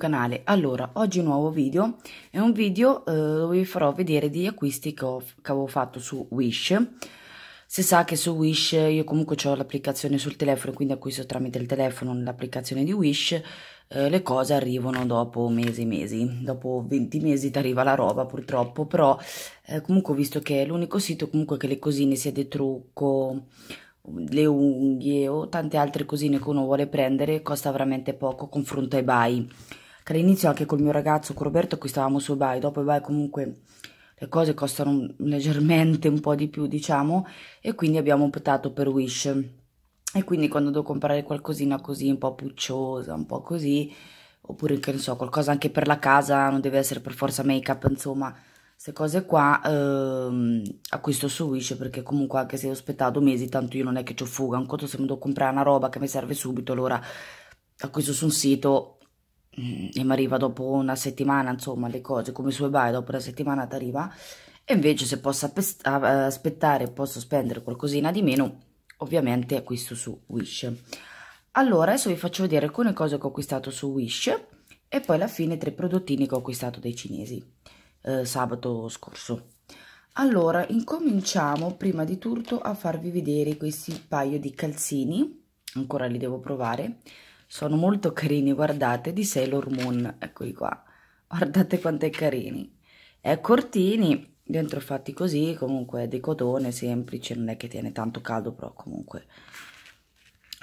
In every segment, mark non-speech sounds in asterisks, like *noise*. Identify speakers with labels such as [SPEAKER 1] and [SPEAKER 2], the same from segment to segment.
[SPEAKER 1] canale allora oggi un nuovo video è un video eh, dove vi farò vedere degli acquisti che, ho, che, avevo fatto su wish si sa che su wish io comunque ho l'applicazione sul telefono quindi acquisto tramite il telefono l'applicazione di wish eh, le cose arrivano dopo mesi e mesi dopo 20 mesi ti arriva la roba purtroppo però eh, comunque visto che è l'unico sito comunque che le cosine sia di trucco le unghie o tante altre cosine che uno vuole prendere costa veramente poco confronto ai buy che all'inizio anche col mio ragazzo, con Roberto, acquistavamo su eBay, dopo eBay comunque le cose costano leggermente un po' di più, diciamo, e quindi abbiamo optato per Wish. E quindi quando devo comprare qualcosina così, un po' pucciosa, un po' così, oppure che ne so, qualcosa anche per la casa, non deve essere per forza make-up, insomma, queste cose qua ehm, acquisto su Wish perché comunque anche se ho aspettato mesi tanto io non è che ho fuga un conto se mi devo comprare una roba che mi serve subito allora acquisto su un sito Mm, e mi arriva dopo una settimana, insomma, le cose come su eBay dopo una settimana ti arriva. E invece se posso aspettare, posso spendere qualcosina di meno, ovviamente acquisto su Wish. Allora, adesso vi faccio vedere alcune cose che ho acquistato su Wish e poi alla fine tre prodottini che ho acquistato dai cinesi eh, sabato scorso. Allora, incominciamo prima di tutto a farvi vedere questi paio di calzini, ancora li devo provare, sono molto carini, guardate, di Sailor Moon, eccoli qua. Guardate quanto è carini. È cortini, dentro fatti così, comunque di cotone semplice, non è che tiene tanto caldo, però comunque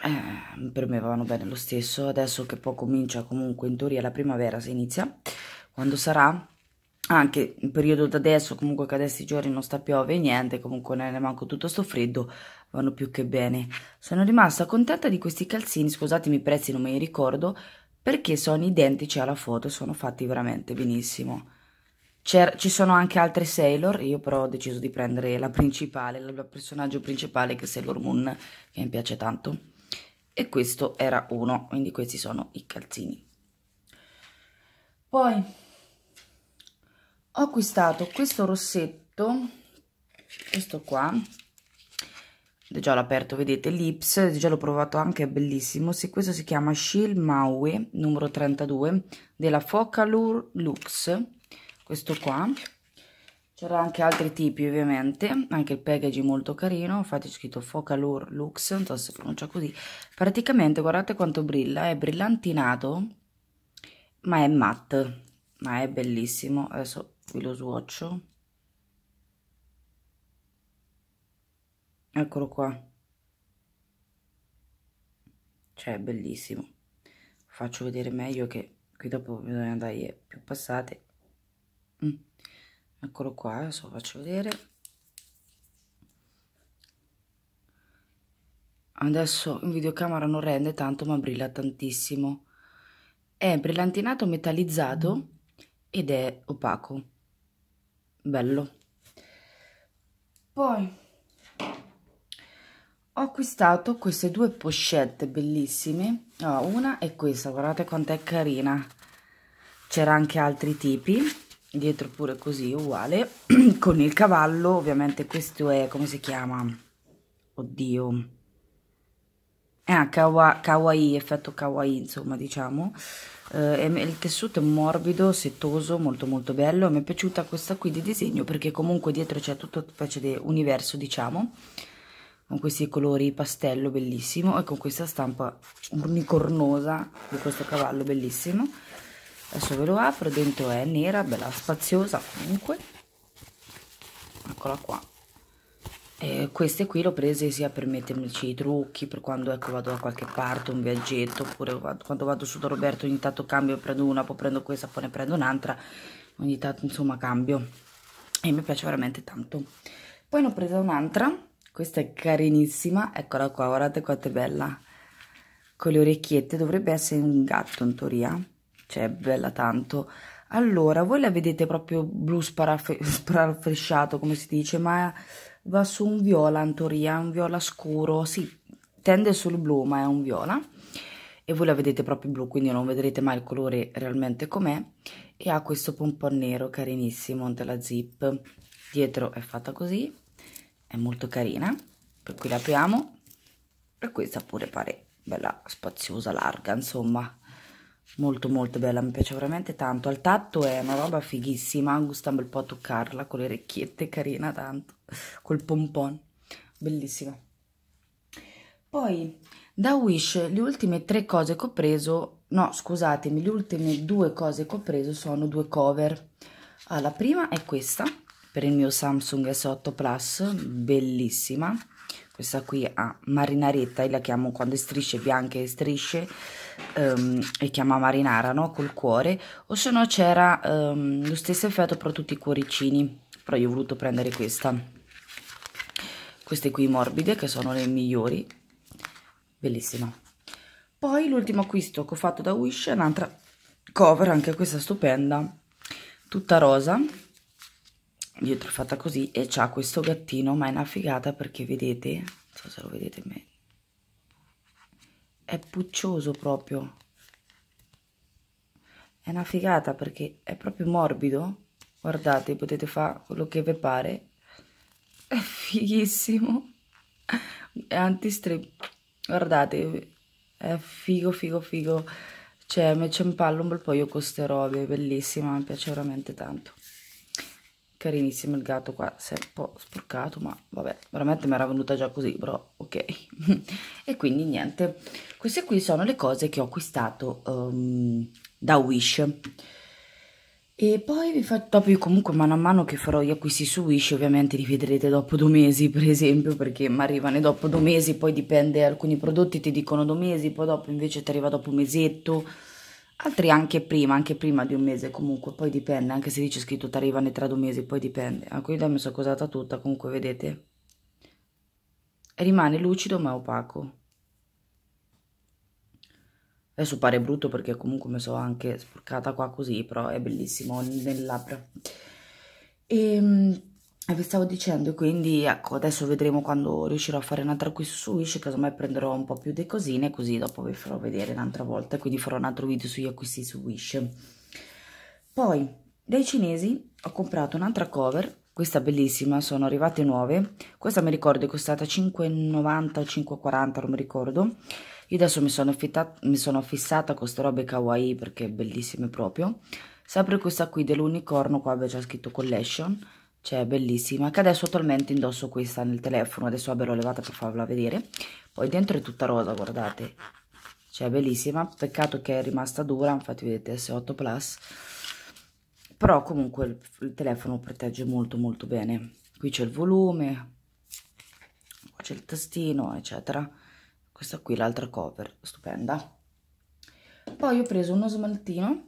[SPEAKER 1] eh, per me vanno bene lo stesso. Adesso che poi comincia comunque in teoria la primavera, si inizia, quando sarà? anche in periodo da adesso, comunque che adesso i giorni non sta piove niente, comunque non è manco tutto sto freddo, vanno più che bene. Sono rimasta contenta di questi calzini, scusatemi i prezzi non me li ricordo, perché sono identici alla foto, sono fatti veramente benissimo. ci sono anche altre Sailor, io però ho deciso di prendere la principale, il personaggio principale che è Sailor Moon, che mi piace tanto. E questo era uno, quindi questi sono i calzini. Poi ho acquistato questo rossetto questo qua già l'ho aperto vedete lips già l'ho provato anche è bellissimo sì, questo si chiama Shield Maui numero 32 della Focalure Lux questo qua c'era anche altri tipi ovviamente anche il packaging molto carino infatti scritto Focalure Lux non so se pronuncia così praticamente guardate quanto brilla è brillantinato ma è matte ma è bellissimo adesso qui lo swatch eccolo qua cioè è bellissimo faccio vedere meglio che qui dopo bisogna andare più passate mm. eccolo qua adesso faccio vedere adesso in videocamera non rende tanto ma brilla tantissimo è brillantinato metallizzato ed è opaco bello poi ho acquistato queste due pochette bellissime oh, una è questa guardate quanto è carina c'era anche altri tipi dietro pure così uguale *clears throat* con il cavallo ovviamente questo è come si chiama oddio è eh, a kawaii, effetto kawaii insomma diciamo eh, il tessuto è morbido, setoso, molto molto bello mi è piaciuta questa qui di disegno perché comunque dietro c'è tutto specie di universo diciamo con questi colori pastello bellissimo e con questa stampa unicornosa di questo cavallo bellissimo adesso ve lo apro, dentro è nera, bella spaziosa comunque eccola qua eh, queste qui le ho prese sia per mettermici i trucchi, per quando ecco, vado da qualche parte, un viaggetto, oppure vado, quando vado su da Roberto ogni tanto cambio, prendo una, poi prendo questa, poi ne prendo un'altra, ogni tanto insomma cambio. E mi piace veramente tanto. Poi ne ho presa un'altra, questa è carinissima, eccola qua, guardate quanto è bella. Con le orecchiette, dovrebbe essere un gatto in teoria, cioè è bella tanto. Allora, voi la vedete proprio blu *laughs* sparafresciato, come si dice, ma va su un viola in teoria, un viola scuro, sì, tende sul blu ma è un viola e voi la vedete proprio blu quindi non vedrete mai il colore realmente com'è e ha questo pompon nero carinissimo della zip dietro è fatta così è molto carina per cui l'apriamo e questa pure pare bella spaziosa larga insomma molto molto bella mi piace veramente tanto al tatto è una roba fighissima gusta un bel po' toccarla con le orecchiette *laughs* carina tanto col pompon bellissima poi da Wish le ultime tre cose che ho preso no scusatemi le ultime due cose che ho preso sono due cover ah, la prima è questa per il mio Samsung S8 Plus bellissima questa qui ha marinaretta, e la chiamo quando è strisce bianche e strisce, um, e chiama marinara, no? Col cuore, o se no c'era um, lo stesso effetto per tutti i cuoricini, però io ho voluto prendere questa. Queste qui morbide, che sono le migliori, bellissima. Poi l'ultimo acquisto che ho fatto da Wish è un'altra cover, anche questa stupenda, tutta rosa, dietro fatta così e c'ha questo gattino ma è una figata perché vedete non so se lo vedete me è puccioso proprio è una figata perché è proprio morbido guardate potete fare quello che vi pare è fighissimo è antistrip guardate è figo figo figo cioè mi c'è un pallo un bel po' io con queste robe bellissima mi piace veramente tanto carinissimo il gatto qua si è un po' sporcato ma vabbè veramente mi era venuta già così però ok *laughs* e quindi niente queste qui sono le cose che ho acquistato um, da Wish e poi vi faccio dopo io comunque mano a mano che farò gli acquisti su Wish ovviamente li vedrete dopo due mesi per esempio perché mi arrivano dopo due mesi poi dipende alcuni prodotti ti dicono due mesi poi dopo invece ti arriva dopo un mesetto altri anche prima, anche prima di un mese comunque, poi dipende, anche se dice scritto ti arrivano tra due mesi, poi dipende. A ah, cui l'ho sono cosata tutta, comunque vedete, rimane lucido ma opaco. Adesso pare brutto perché comunque mi sono anche sporcata qua così, però è bellissimo nel labbra. Ehm... Eh, vi stavo dicendo, quindi ecco, adesso vedremo quando riuscirò a fare un'altra altro su Wish, casomai prenderò un po' più di cosine, così dopo vi farò vedere un'altra volta, quindi farò un altro video sugli acquisti su Wish. Poi, dai cinesi ho comprato un'altra cover, questa bellissima, sono arrivate nuove, questa mi ricordo è costata 5,90 o 5,40, non mi ricordo, io adesso mi sono, mi sono fissata con queste robe kawaii perché bellissime proprio, sempre questa qui dell'unicorno, qua c'è scritto collection, cioè bellissima, che adesso attualmente indosso questa nel telefono, adesso vabbè l'ho levata per farvela vedere, poi dentro è tutta rosa, guardate, cioè bellissima, peccato che è rimasta dura, infatti vedete S8 Plus, però comunque il, telefono protegge molto molto bene, qui c'è il volume, qua c'è il tastino, eccetera, questa qui l'altra cover, stupenda. Poi ho preso uno smaltino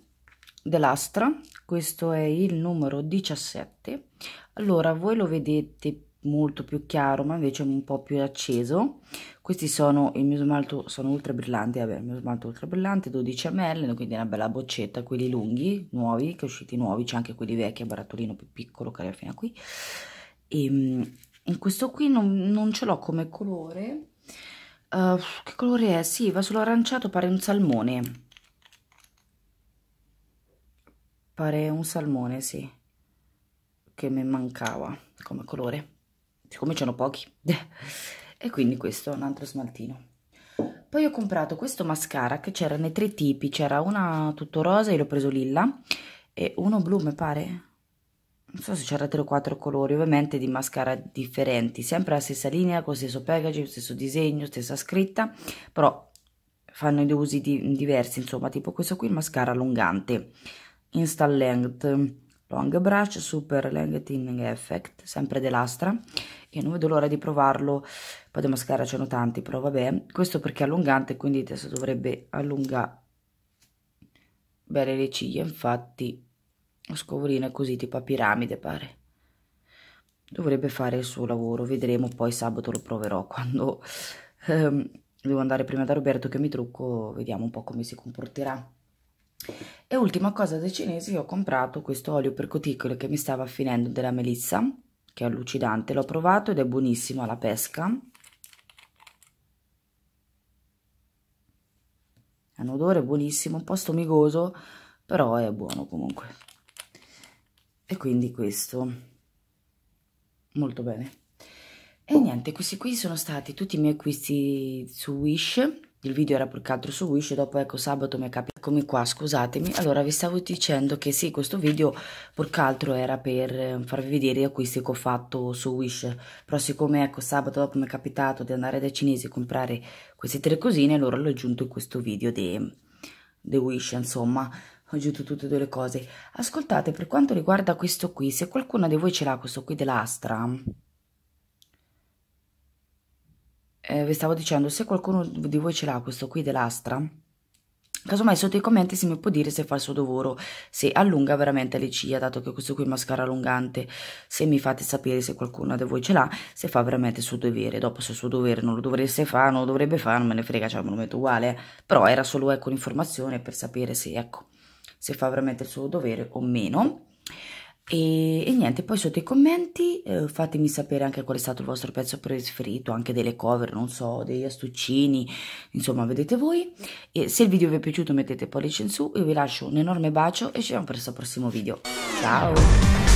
[SPEAKER 1] dell'Astra, questo è il numero 17 allora voi lo vedete molto più chiaro ma invece un po' più acceso questi sono il mio smalto sono ultra brillanti vabbè il mio smalto ultra brillante 12 ml quindi una bella boccetta quelli lunghi nuovi che usciti nuovi c'è anche quelli vecchi a barattolino più piccolo che arriva fino a qui e ehm, questo qui non, non ce l'ho come colore uh, che colore è? si sì, va sull'aranciato pare un salmone pare un salmone, sì, che mi mancava come colore, siccome ce n'ho pochi, *laughs* e quindi questo è un altro smaltino. Poi ho comprato questo mascara che c'era nei tre tipi, c'era una tutto rosa, io l'ho preso lilla, e uno blu mi pare, non so se c'era 3 o 4 colori, ovviamente di mascara differenti, sempre la stessa linea, con lo stesso packaging, stesso disegno, stessa scritta, però fanno due usi di, diversi, insomma, tipo questo qui il mascara allungante, install length long brush super length thinning effect sempre dell'astra e non vedo l'ora di provarlo poi di mascara ce n'ho tanti però vabbè questo perché è allungante quindi adesso dovrebbe allungare bene le ciglia infatti scovolino è così tipo a piramide pare dovrebbe fare il suo lavoro vedremo poi sabato lo proverò quando ehm, devo andare prima da Roberto che mi trucco vediamo un po' come si comporterà e ultima cosa dei cinesi, ho comprato questo olio per cuticole che mi stava finendo della melissa, che è allucidante, l'ho provato ed è buonissimo alla pesca. Ha un odore buonissimo, un po' stomigoso, però è buono comunque. E quindi questo, molto bene. E oh. niente, questi qui sono stati tutti i miei acquisti su Wish, il video era più che altro su Wish, e dopo ecco sabato mi è capitato, eccomi qua, scusatemi, allora vi stavo dicendo che sì, questo video più che altro era per eh, farvi vedere gli acquisti che ho fatto su Wish, però siccome ecco sabato dopo mi è capitato di andare dai cinesi e comprare queste tre cosine, allora l'ho aggiunto in questo video di Wish, insomma, ho aggiunto tutte e due le cose. Ascoltate, per quanto riguarda questo qui, se qualcuno di voi ce l'ha questo qui dell'Astra, eh, vi stavo dicendo, se qualcuno di voi ce l'ha questo qui dell'astra, casomai sotto i commenti si mi può dire se fa il suo lavoro, se allunga veramente le ciglia, dato che questo qui è mascara allungante, se mi fate sapere se qualcuno di voi ce l'ha, se fa veramente il suo dovere, dopo se il suo dovere non lo dovreste fare, non lo dovrebbe fare, non me ne frega, cioè me lo metto uguale, eh. però era solo ecco un'informazione per sapere se, ecco, se fa veramente il suo dovere o meno. E, e, niente, poi sotto i commenti eh, fatemi sapere anche qual è stato il vostro pezzo preferito, anche delle cover, non so, degli astuccini, insomma vedete voi. E se il video vi è piaciuto mettete pollice in su, io vi lascio un enorme bacio e ci vediamo presso il prossimo video. Ciao!